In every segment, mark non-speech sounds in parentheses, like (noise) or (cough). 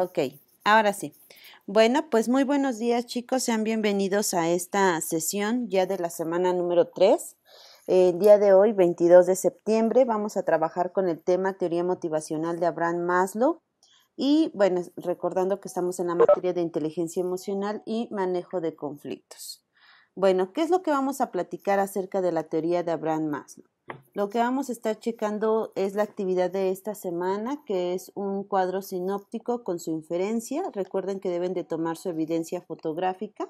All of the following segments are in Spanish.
Ok, ahora sí. Bueno, pues muy buenos días chicos, sean bienvenidos a esta sesión ya de la semana número 3. El día de hoy, 22 de septiembre, vamos a trabajar con el tema Teoría Motivacional de Abraham Maslow. Y bueno, recordando que estamos en la materia de inteligencia emocional y manejo de conflictos. Bueno, ¿qué es lo que vamos a platicar acerca de la teoría de Abraham Maslow? Lo que vamos a estar checando es la actividad de esta semana, que es un cuadro sinóptico con su inferencia. Recuerden que deben de tomar su evidencia fotográfica.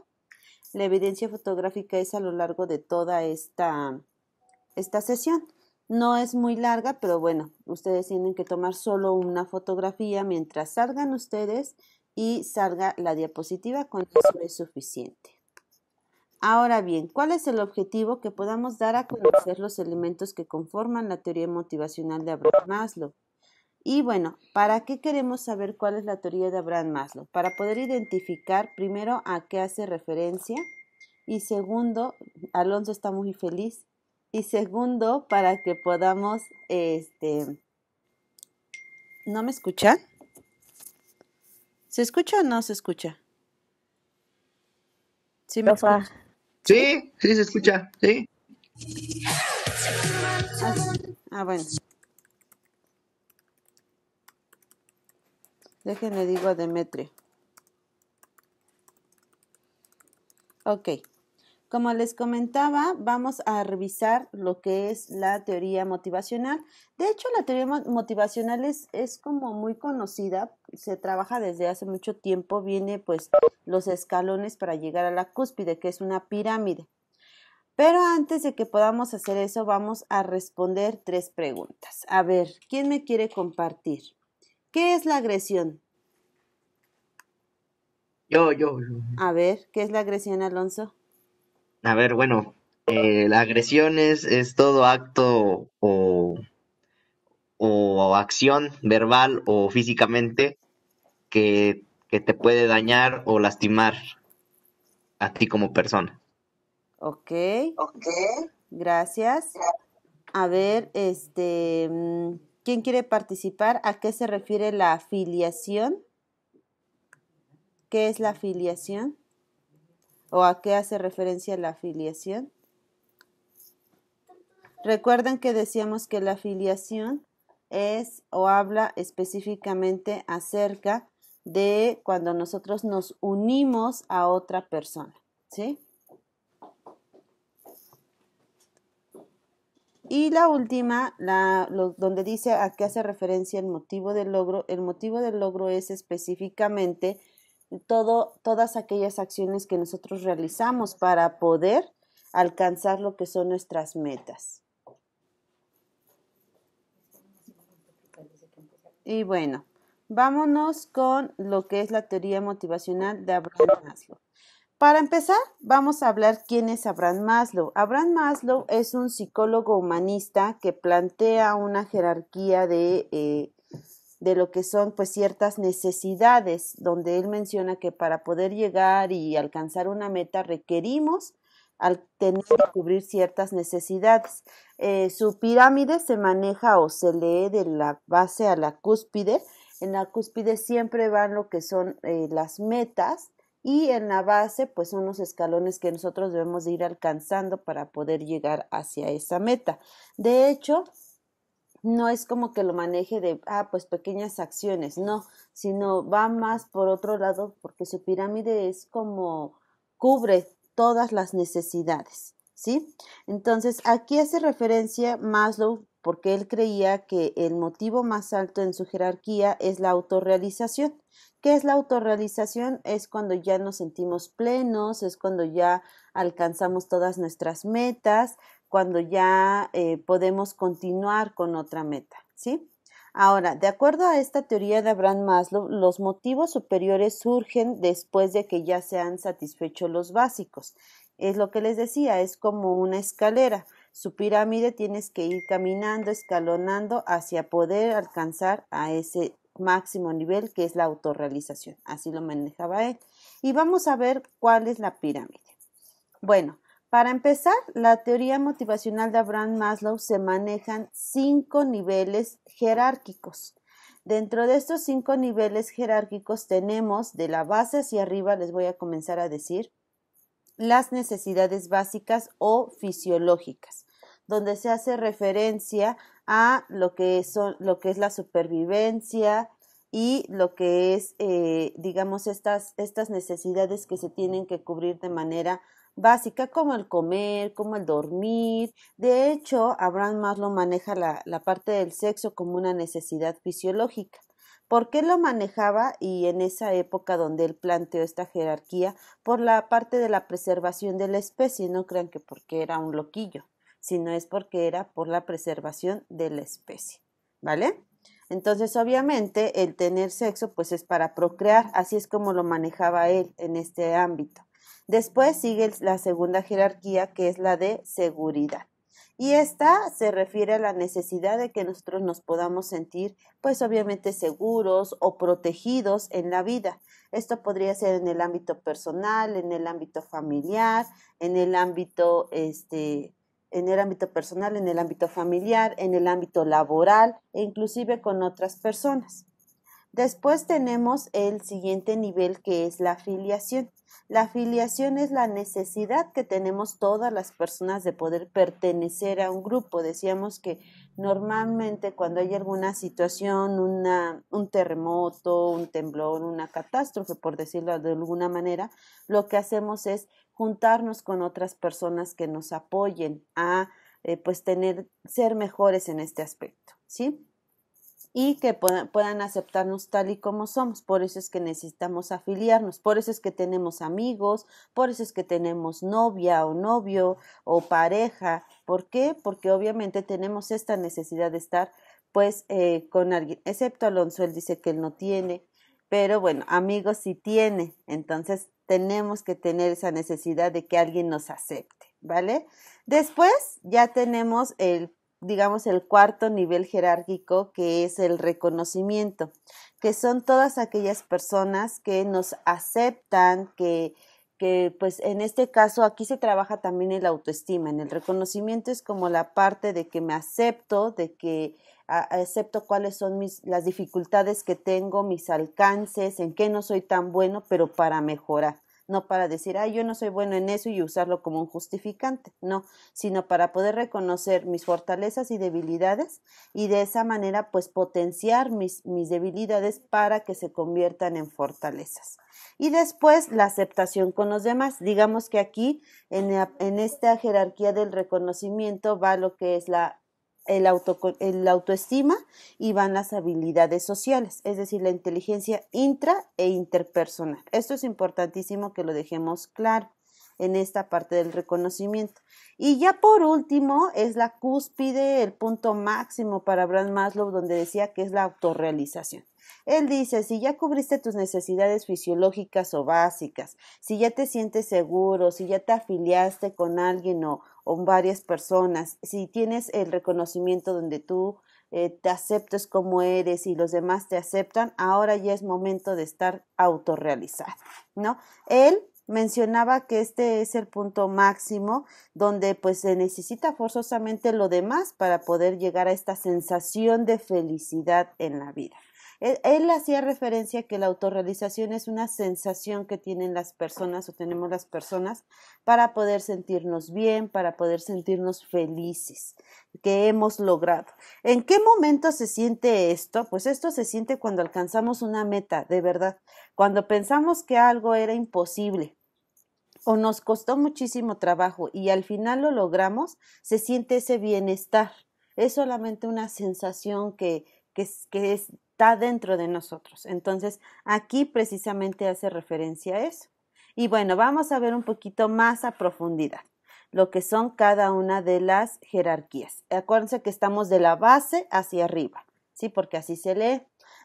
La evidencia fotográfica es a lo largo de toda esta, esta sesión. No es muy larga, pero bueno, ustedes tienen que tomar solo una fotografía mientras salgan ustedes y salga la diapositiva, con eso es suficiente. Ahora bien, ¿cuál es el objetivo que podamos dar a conocer los elementos que conforman la teoría motivacional de Abraham Maslow? Y bueno, ¿para qué queremos saber cuál es la teoría de Abraham Maslow? Para poder identificar primero a qué hace referencia y segundo, Alonso está muy feliz, y segundo, para que podamos, este, ¿no me escucha? ¿Se escucha o no se escucha? Sí, me escucha. Sí, sí se escucha, sí. Ah, bueno. digo a Demetri. Okay. Como les comentaba, vamos a revisar lo que es la teoría motivacional. De hecho, la teoría motivacional es, como muy conocida, se trabaja desde hace mucho tiempo, viene pues los escalones para llegar a la cúspide, que es una pirámide. Pero antes de que podamos hacer eso, vamos a responder tres preguntas. A ver, ¿quién me quiere compartir? ¿Qué es la agresión? Yo, yo, yo. A ver, ¿qué es la agresión, Alonso? a ver, bueno, eh, la agresión es, todo acto o, acción verbal o físicamente que, te puede dañar o lastimar a ti como persona. Ok. Gracias. A ver, este, ¿quién quiere participar? ¿A qué se refiere la afiliación? ¿Qué es la afiliación? o a qué hace referencia la afiliación? Recuerden que decíamos que la afiliación es o habla específicamente acerca de cuando nosotros nos unimos a otra persona, ¿sí? Y la última, la, donde dice a qué hace referencia el motivo del logro, el motivo del logro es específicamente todo, todas aquellas acciones que nosotros realizamos para poder alcanzar lo que son nuestras metas. Y bueno, vámonos con lo que es la teoría motivacional de Abraham Maslow. Para empezar, vamos a hablar quién es Abraham Maslow. Abraham Maslow es un psicólogo humanista que plantea una jerarquía de eh, de lo que son pues ciertas necesidades, donde él menciona que para poder llegar y alcanzar una meta requerimos al tener que cubrir ciertas necesidades. Eh, su pirámide se maneja o se lee de la base a la cúspide. En la cúspide siempre van lo que son eh, las metas y en la base pues son los escalones que nosotros debemos de ir alcanzando para poder llegar hacia esa meta. De hecho, no es como que lo maneje de, ah, pues pequeñas acciones, no, sino va más por otro lado porque su pirámide es como cubre todas las necesidades, ¿sí? Entonces, aquí hace referencia Maslow porque él creía que el motivo más alto en su jerarquía es la autorrealización. ¿Qué es la autorrealización? Es cuando ya nos sentimos plenos, es cuando ya alcanzamos todas nuestras metas, cuando ya eh, podemos continuar con otra meta, ¿sí? Ahora, de acuerdo a esta teoría de Abraham Maslow, los motivos superiores surgen después de que ya se han satisfecho los básicos. Es lo que les decía, es como una escalera. Su pirámide tienes que ir caminando, escalonando hacia poder alcanzar a ese máximo nivel que es la autorrealización. Así lo manejaba él. Y vamos a ver cuál es la pirámide. Bueno, para empezar, la teoría motivacional de Abraham Maslow se manejan cinco niveles jerárquicos. Dentro de estos cinco niveles jerárquicos tenemos de la base hacia arriba, les voy a comenzar a decir, las necesidades básicas o fisiológicas, donde se hace referencia a lo que, lo que es la supervivencia, y lo que es, eh, digamos, estas, estas necesidades que se tienen que cubrir de manera básica como el comer, como el dormir. De hecho, Abraham Maslow maneja la, la parte del sexo como una necesidad fisiológica. ¿Por qué lo manejaba y en esa época donde él planteó esta jerarquía? Por la parte de la preservación de la especie, no crean que porque era un loquillo, sino es porque era por la preservación de la especie, ¿vale? Entonces, obviamente, el tener sexo pues es para procrear, así es como lo manejaba él en este ámbito. Después sigue la segunda jerarquía, que es la de seguridad. Y esta se refiere a la necesidad de que nosotros nos podamos sentir, pues obviamente seguros o protegidos en la vida. Esto podría ser en el ámbito personal, en el ámbito familiar, en el ámbito, este, en el ámbito personal, en el ámbito familiar, en el ámbito laboral e inclusive con otras personas. Después tenemos el siguiente nivel que es la afiliación. La afiliación es la necesidad que tenemos todas las personas de poder pertenecer a un grupo. Decíamos que normalmente cuando hay alguna situación, un terremoto, un temblor, una catástrofe, por decirlo de alguna manera, lo que hacemos es juntarnos con otras personas que nos apoyen a eh, pues tener, ser mejores en este aspecto, ¿sí? y que puedan, aceptarnos tal y como somos. Por eso es que necesitamos afiliarnos, por eso es que tenemos amigos, por eso es que tenemos novia o novio o pareja. ¿Por qué? Porque obviamente tenemos esta necesidad de estar pues eh, con alguien, excepto Alonso, él dice que él no tiene, pero bueno, amigos sí tiene, entonces tenemos que tener esa necesidad de que alguien nos acepte, ¿vale? Después ya tenemos el digamos, el cuarto nivel jerárquico, que es el reconocimiento, que son todas aquellas personas que nos aceptan, que, pues en este caso aquí se trabaja también el autoestima, en el reconocimiento es como la parte de que me acepto, de que acepto cuáles son mis, las dificultades que tengo, mis alcances, en qué no soy tan bueno, pero para mejorar no para decir, ay, yo no soy bueno en eso y usarlo como un justificante, no, sino para poder reconocer mis fortalezas y debilidades y de esa manera pues potenciar mis, mis debilidades para que se conviertan en fortalezas. Y después la aceptación con los demás. Digamos que aquí en, en esta jerarquía del reconocimiento va lo que es la el, autoestima y van las habilidades sociales, es decir, la inteligencia intra e interpersonal. Esto es importantísimo que lo dejemos claro en esta parte del reconocimiento. Y ya por último es la cúspide, el punto máximo para Brad Maslow, donde decía que es la autorrealización. Él dice, si ya cubriste tus necesidades fisiológicas o básicas, si ya te sientes seguro, si ya te afiliaste con alguien o, con varias personas, si tienes el reconocimiento donde tú eh, te aceptes como eres y los demás te aceptan, ahora ya es momento de estar autorrealizado, ¿no? Él mencionaba que este es el punto máximo donde pues se necesita forzosamente lo demás para poder llegar a esta sensación de felicidad en la vida. E, él, hacía referencia que la autorrealización es una sensación que tienen las personas o tenemos las personas para poder sentirnos bien, para poder sentirnos felices, que hemos logrado. ¿En qué momento se siente esto? Pues esto se siente cuando alcanzamos una meta, de verdad, cuando pensamos que algo era imposible o nos costó muchísimo trabajo y al final lo logramos, se siente ese bienestar. Es solamente una sensación que, que, está dentro de nosotros. Entonces, aquí precisamente hace referencia a eso. Y bueno, vamos a ver un poquito más a profundidad lo que son cada una de las jerarquías. Acuérdense que estamos de la base hacia arriba, ¿sí? Porque así se lee.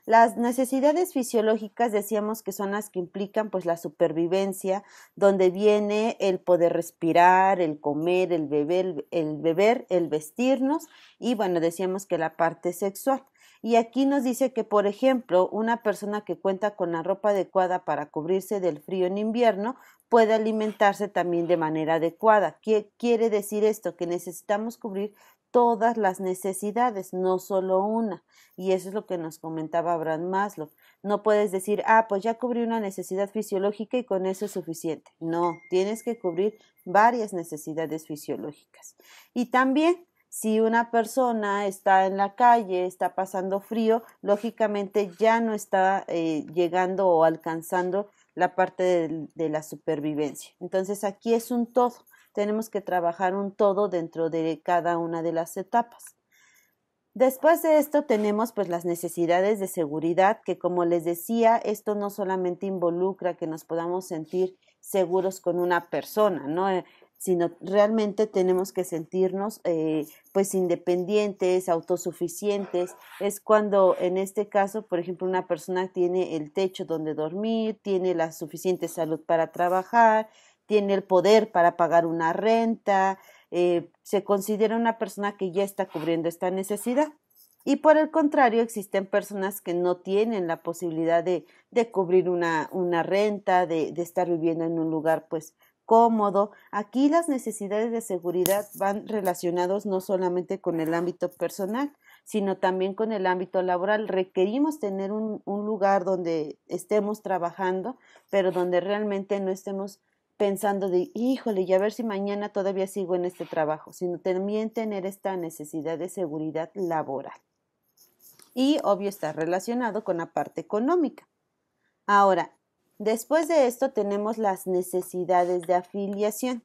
Las necesidades fisiológicas decíamos que son las que implican pues la supervivencia, donde viene el poder respirar, el comer, el beber, el beber, el vestirnos y bueno, decíamos que la parte sexual. Y aquí nos dice que, por ejemplo, una persona que cuenta con la ropa adecuada para cubrirse del frío en invierno puede alimentarse también de manera adecuada. ¿Qué quiere decir esto? Que necesitamos cubrir todas las necesidades, no solo una. Y eso es lo que nos comentaba Abraham Maslow. No puedes decir, ah, pues ya cubrí una necesidad fisiológica y con eso es suficiente. No, tienes que cubrir varias necesidades fisiológicas. Y también si una persona está en la calle, está pasando frío, lógicamente ya no está eh, llegando o alcanzando la parte de, la supervivencia. Entonces aquí es un todo. Tenemos que trabajar un todo dentro de cada una de las etapas. Después de esto tenemos pues las necesidades de seguridad, que como les decía, esto no solamente involucra que nos podamos sentir seguros con una persona, ¿no? sino realmente tenemos que sentirnos eh, pues independientes, autosuficientes. Es cuando en este caso, por ejemplo, una persona tiene el techo donde dormir, tiene la suficiente salud para trabajar, tiene el poder para pagar una renta, eh, se considera una persona que ya está cubriendo esta necesidad. Y por el contrario, existen personas que no tienen la posibilidad de, cubrir una, una renta, de, de estar viviendo en un lugar pues cómodo. Aquí las necesidades de seguridad van relacionados no solamente con el ámbito personal, sino también con el ámbito laboral. Requerimos tener un, lugar donde estemos trabajando, pero donde realmente no estemos pensando de, híjole, ya a ver si mañana todavía sigo en este trabajo, sino también tener esta necesidad de seguridad laboral. Y obvio está relacionado con la parte económica. Ahora, Después de esto tenemos las necesidades de afiliación.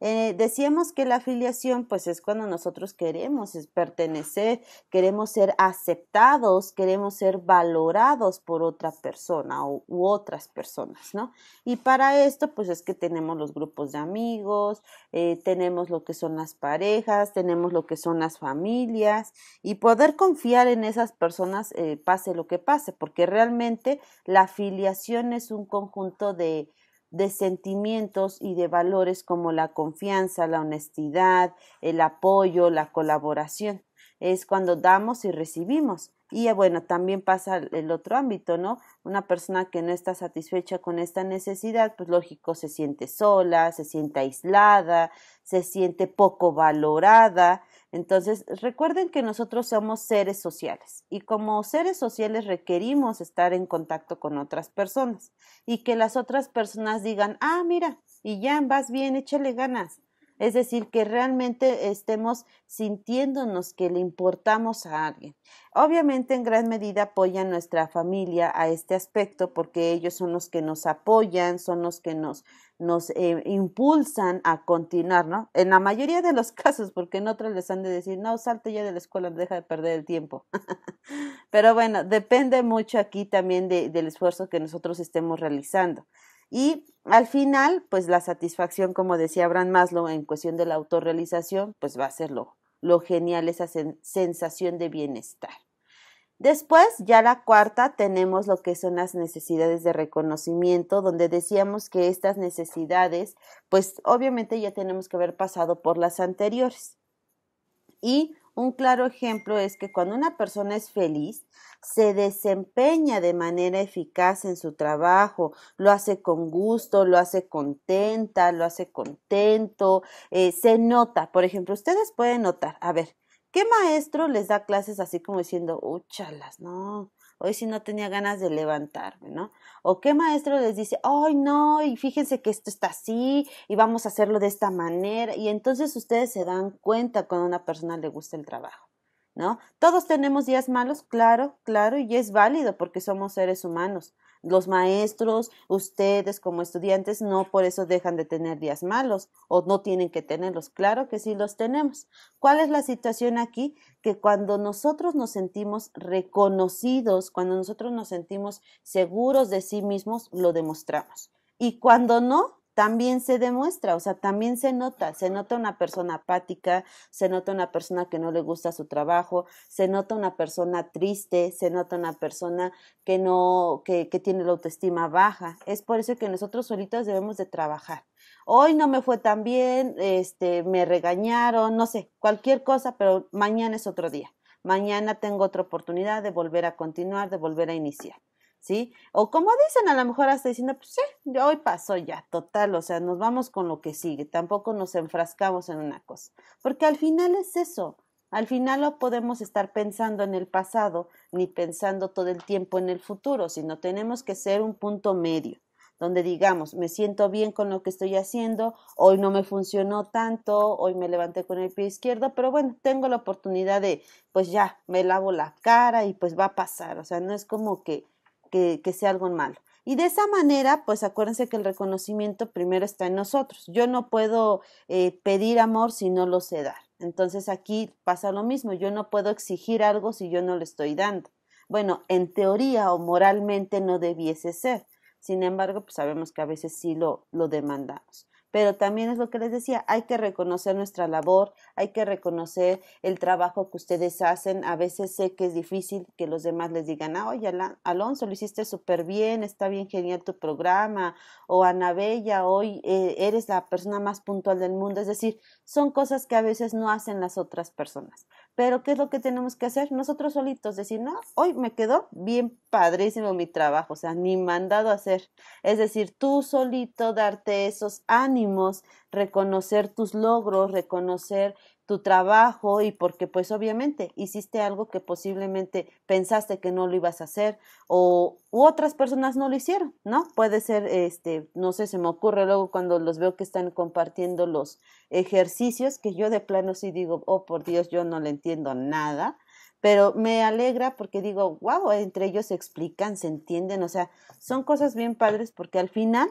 Eh, decíamos que la afiliación pues es cuando nosotros queremos pertenecer, queremos ser aceptados, queremos ser valorados por otra persona u, u otras personas, ¿no? Y para esto pues es que tenemos los grupos de amigos, eh, tenemos lo que son las parejas, tenemos lo que son las familias y poder confiar en esas personas eh, pase lo que pase, porque realmente la afiliación es un conjunto de de sentimientos y de valores como la confianza, la honestidad, el apoyo, la colaboración. Es cuando damos y recibimos. Y eh, bueno, también pasa el otro ámbito, ¿no? Una persona que no está satisfecha con esta necesidad, pues lógico, se siente sola, se siente aislada, se siente poco valorada, entonces, recuerden que nosotros somos seres sociales y como seres sociales requerimos estar en contacto con otras personas y que las otras personas digan, ah, mira, y ya vas bien, échale ganas. Es decir, que realmente estemos sintiéndonos que le importamos a alguien. Obviamente en gran medida apoyan nuestra familia a este aspecto porque ellos son los que nos apoyan, son los que nos nos eh, impulsan a continuar, ¿no? En la mayoría de los (laughs) casos, porque en otros les han de decir, no, salte ya de la escuela, deja de perder el tiempo. (laughs) Pero bueno, depende mucho aquí también del esfuerzo que nosotros estemos realizando. Y al final, pues la satisfacción, como decía Abraham Maslow, en cuestión de la autorrealización, pues va a ser lo, lo genial, esa sensación de bienestar. Después, ya la cuarta, tenemos lo que son las necesidades de reconocimiento, donde decíamos que estas necesidades, pues obviamente ya tenemos que haber pasado por las anteriores. Y un claro ejemplo es que cuando una persona es feliz, se desempeña de manera eficaz en su trabajo, lo hace con gusto, lo hace contenta, lo hace contento, eh, se nota, por ejemplo, ustedes pueden notar, a ver, ¿Qué maestro les da clases así como diciendo, úchalas, no, hoy sí no tenía ganas de levantarme, ¿no? O qué maestro les dice, ay, no, y fíjense que esto está así y vamos a hacerlo de esta manera. Y entonces ustedes se dan cuenta cuando a una persona le gusta el trabajo. ¿No? Todos tenemos días malos, claro, claro, y es válido porque somos seres humanos los maestros, ustedes como estudiantes, no por eso dejan de tener días malos o no tienen que tenerlos. Claro que sí los tenemos. ¿Cuál es la situación aquí? Que cuando nosotros nos sentimos reconocidos, cuando nosotros nos sentimos seguros de sí mismos, lo demostramos. Y cuando no, también se demuestra, o sea, también se nota, se nota una persona apática, se nota una persona que no le gusta su trabajo, se nota una persona triste, se nota una persona que no, que, tiene la autoestima baja. Es por eso que nosotros solitos debemos de trabajar. Hoy no me fue tan bien, este, me regañaron, no sé, cualquier cosa, pero mañana es otro día. Mañana tengo otra oportunidad de volver a continuar, de volver a iniciar. ¿sí? O como dicen, a lo mejor hasta diciendo, pues sí, hoy pasó ya, total, o sea, nos vamos con lo que sigue, tampoco nos enfrascamos en una cosa, porque al final es eso, al final no podemos estar pensando en el pasado ni pensando todo el tiempo en el futuro, sino tenemos que ser un punto medio donde digamos, me siento bien con lo que estoy haciendo, hoy no me funcionó tanto, hoy me levanté con el pie izquierdo, pero bueno, tengo la oportunidad de, pues ya, me lavo la cara y pues va a pasar, o sea, no es como que que, sea algo malo. Y de esa manera, pues acuérdense que el reconocimiento primero está en nosotros. Yo no puedo eh, pedir amor si no lo sé dar. Entonces aquí pasa lo mismo. Yo no puedo exigir algo si yo no lo estoy dando. Bueno, en teoría o moralmente no debiese ser, sin embargo, pues sabemos que a veces sí lo, lo demandamos pero también es lo que les decía, hay que reconocer nuestra labor, hay que reconocer el trabajo que ustedes hacen. A veces sé que es difícil que los demás les digan, ah, oye, Alonso, lo hiciste súper bien, está bien genial tu programa, o Bella, hoy eh, eres la persona más puntual del mundo. Es decir, son cosas que a veces no hacen las otras personas. Pero ¿qué es lo que tenemos que hacer? Nosotros solitos decir, no, hoy me quedó bien padrísimo mi trabajo, o sea, ni mandado a es decir, tú solito darte esos ánimos, reconocer tus logros, reconocer tu trabajo y porque pues obviamente hiciste algo que posiblemente pensaste que no lo ibas a hacer o otras personas no lo hicieron, ¿no? Puede ser, este, no sé, se me ocurre luego cuando los veo que están compartiendo los ejercicios que yo de plano sí digo, oh por Dios, yo no le entiendo nada, pero me alegra porque digo, wow, entre ellos se explican, se entienden, o sea, son cosas bien padres porque al final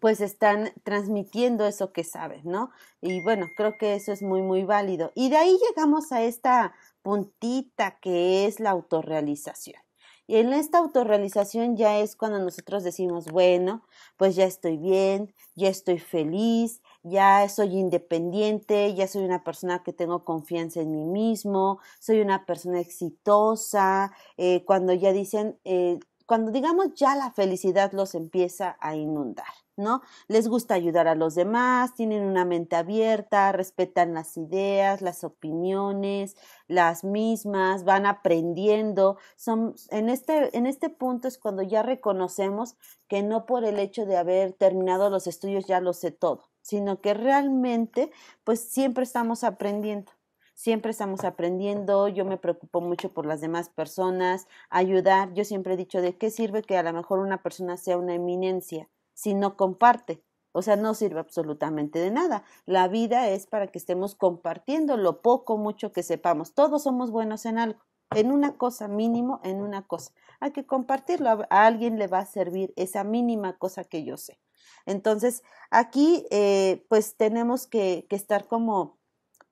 pues están transmitiendo eso que saben, ¿no? Y bueno, creo que eso es muy, muy válido. Y de ahí llegamos a esta puntita que es la autorrealización. Y en esta autorrealización ya es cuando nosotros decimos, bueno, pues ya estoy bien, ya estoy feliz, ya soy independiente, ya soy una persona que tengo confianza en mí mismo, soy una persona exitosa, eh, cuando ya dicen, eh, cuando digamos ya la felicidad los empieza a inundar, ¿no? Les gusta ayudar a los demás, tienen una mente abierta, respetan las ideas, las opiniones, las mismas, van aprendiendo. Son, en, este, en este punto es cuando ya reconocemos que no por el hecho de haber terminado los estudios ya lo sé todo, sino que realmente pues siempre estamos aprendiendo siempre estamos aprendiendo, yo me preocupo mucho por las demás personas, ayudar, yo siempre he dicho, ¿de qué sirve que a lo mejor una persona sea una eminencia si no comparte? O sea, no sirve absolutamente de nada. La vida es para que estemos compartiendo lo poco, mucho que sepamos. Todos somos buenos en algo en una cosa mínimo, en una cosa. Hay que compartirlo, a alguien le va a servir esa mínima cosa que yo sé. Entonces, aquí eh, pues tenemos que, que estar como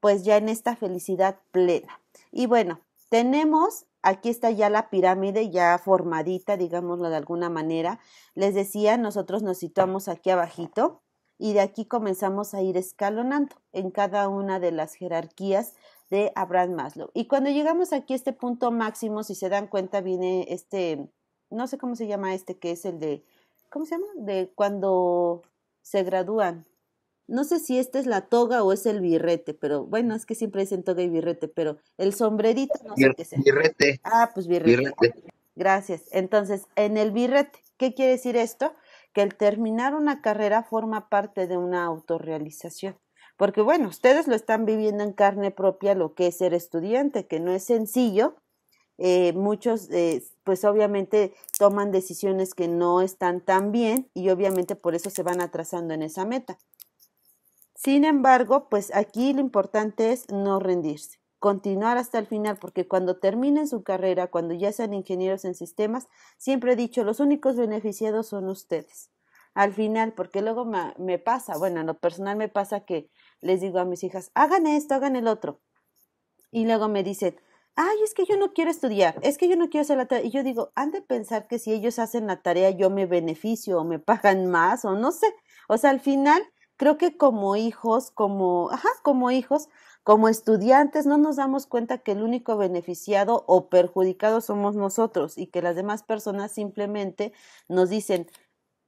pues ya en esta felicidad plena. Y bueno, tenemos aquí está ya la pirámide ya formadita, digámoslo de alguna manera. Les decía, nosotros nos situamos aquí abajito y de aquí comenzamos a ir escalonando en cada una de las jerarquías de Abraham Maslow. Y cuando llegamos aquí a este punto máximo, si se dan cuenta, viene este, no sé cómo se llama este, que es el de, ¿cómo se llama? De cuando se gradúan. No sé si esta es la toga o es el birrete, pero bueno, es que siempre dicen toga y birrete, pero el sombrerito no sé qué sea. Birrete. Ah, pues birrete. birrete. Gracias. Entonces, en el birrete, ¿qué quiere decir esto? Que el terminar una carrera forma parte de una autorrealización porque bueno, ustedes lo están viviendo en carne propia lo que es ser estudiante, que no es sencillo. Eh, muchos, eh, pues obviamente toman decisiones que no están tan bien y obviamente por eso se van atrasando en esa meta. Sin embargo, pues aquí lo importante es no rendirse, continuar hasta el final, porque cuando terminen su carrera, cuando ya sean ingenieros en sistemas, siempre he dicho, los únicos beneficiados son ustedes al final, porque luego me, me, pasa, bueno, en lo personal me pasa que les digo a mis hijas, hagan esto, hagan el otro. Y luego me dicen, ay, es que yo no quiero estudiar, es que yo no quiero hacer la tarea. Y yo digo, han de pensar que si ellos hacen la tarea yo me beneficio o me pagan más o no sé. O sea, al final creo que como hijos, como, ajá, como hijos, como estudiantes, no nos damos cuenta que el único beneficiado o perjudicado somos nosotros y que las demás personas simplemente nos dicen,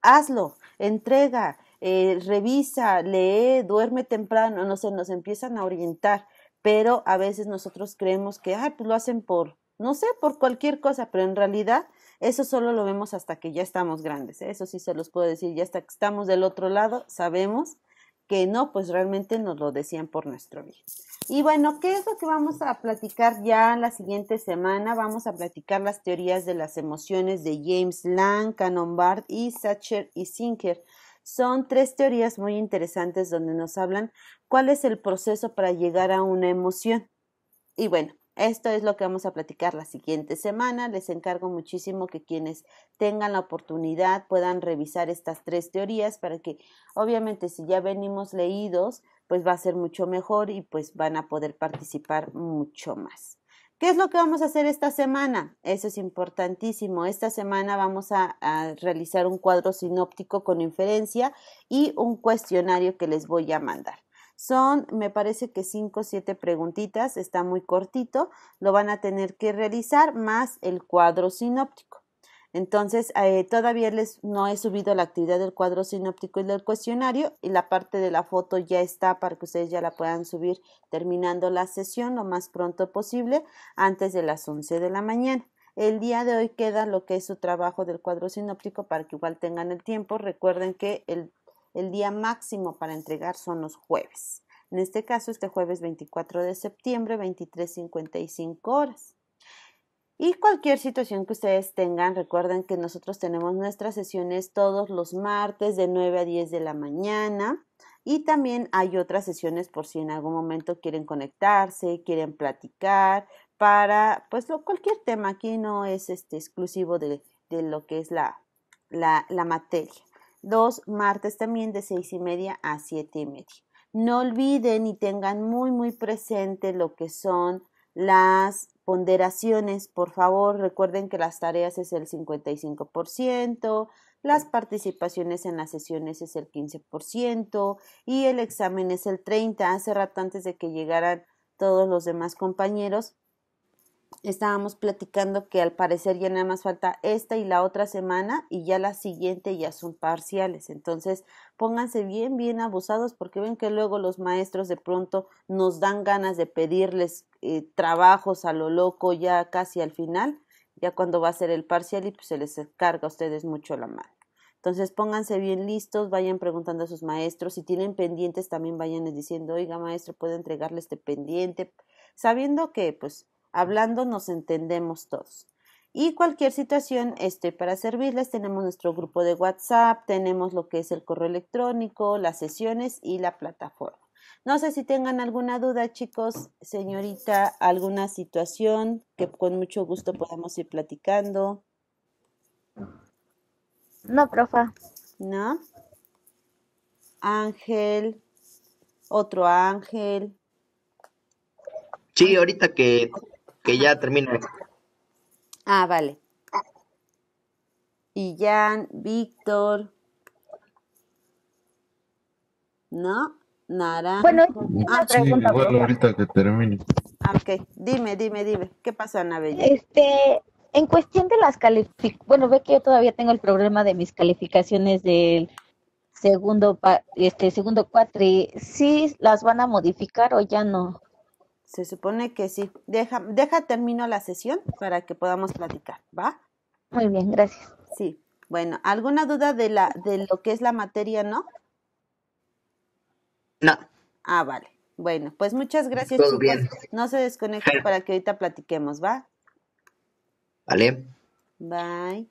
hazlo, entrega, eh, revisa, lee, duerme temprano, no sé, nos empiezan a orientar, pero a veces nosotros creemos que, pues lo hacen por, no sé, por cualquier cosa, pero en realidad eso solo lo vemos hasta que ya estamos grandes, ¿eh? eso sí se los puedo decir, ya hasta que estamos del otro lado, sabemos que no, pues realmente nos lo decían por nuestro bien. Y bueno, ¿qué es lo que vamos a platicar ya la siguiente semana? Vamos a platicar las teorías de las emociones de James Lang, Canon Bard y Satcher y Sinker. Son tres teorías muy interesantes donde nos hablan cuál es el proceso para llegar a una emoción. Y bueno, esto es lo que vamos a platicar la siguiente semana. Les encargo muchísimo que quienes tengan la oportunidad puedan revisar estas tres teorías para que obviamente si ya venimos leídos, pues va a ser mucho mejor y pues van a poder participar mucho más. ¿Qué es lo que vamos a hacer esta semana? Eso es importantísimo. Esta semana vamos a, realizar un cuadro sinóptico con inferencia y un cuestionario que les voy a mandar. Son, me parece que 5 o 7 preguntitas, está muy cortito, lo van a tener que realizar más el cuadro sinóptico. Entonces, eh, todavía les no he subido la actividad del cuadro sinóptico y del cuestionario y la parte de la foto ya está para que ustedes ya la puedan subir terminando la sesión lo más pronto posible antes de las 11 de la mañana. El día de hoy queda lo que es su trabajo del cuadro sinóptico para que igual tengan el tiempo. Recuerden que el, el día máximo para entregar son los jueves. En este caso, este jueves 24 de septiembre, 23.55 horas. Y cualquier situación que ustedes tengan, recuerden que nosotros tenemos nuestras sesiones todos los martes de 9 a 10 de la mañana. Y también hay otras sesiones por si en algún momento quieren conectarse, quieren platicar para pues cualquier tema. Aquí no es este exclusivo de, lo que es la, la materia. Dos martes también de 6 y media a 7 y media. No olviden y tengan muy muy presente lo que son las ponderaciones, por favor, recuerden que las tareas es el 55%, las participaciones en las sesiones es el 15% y el examen es el 30%. Hace rato antes de que llegaran todos los demás compañeros, estábamos platicando que al parecer ya nada más falta esta y la otra semana y ya la siguiente ya son parciales. Entonces, pónganse bien, bien abusados porque ven que luego los maestros de pronto nos dan ganas de pedirles eh, trabajos a lo loco ya casi al final, ya cuando va a ser el parcial y pues se les carga a ustedes mucho la mano. Entonces pónganse bien listos, vayan preguntando a sus maestros, si tienen pendientes también vayan diciendo, oiga maestro, puedo entregarle este pendiente, sabiendo que pues Hablando nos entendemos todos. Y cualquier situación estoy para servirles. Tenemos nuestro grupo de WhatsApp, tenemos lo que es el correo electrónico, las sesiones y la plataforma. No sé si tengan alguna duda, chicos, señorita, alguna situación que con mucho gusto podamos ir platicando. No, profa. ¿No? Ángel, otro ángel. Sí, ahorita que que ya termina. Ah, vale. Y Jan, Víctor. ¿No? nada Bueno, ah, ahorita que termine. Ah, ok, dime, dime, dime. ¿Qué pasa Ana Este, en cuestión de las calificaciones, bueno, ve que yo todavía tengo el problema de mis calificaciones del segundo, este, segundo cuatri. ¿Sí las van a modificar o ya no? Se supone que sí. Deja, deja termino la sesión para que podamos platicar, ¿va? Muy bien, gracias. Sí. Bueno, ¿alguna duda de la de lo que es la materia, no? No. Ah, vale. Bueno, pues muchas gracias. No se desconecten para que ahorita platiquemos, ¿va? Vale. Bye.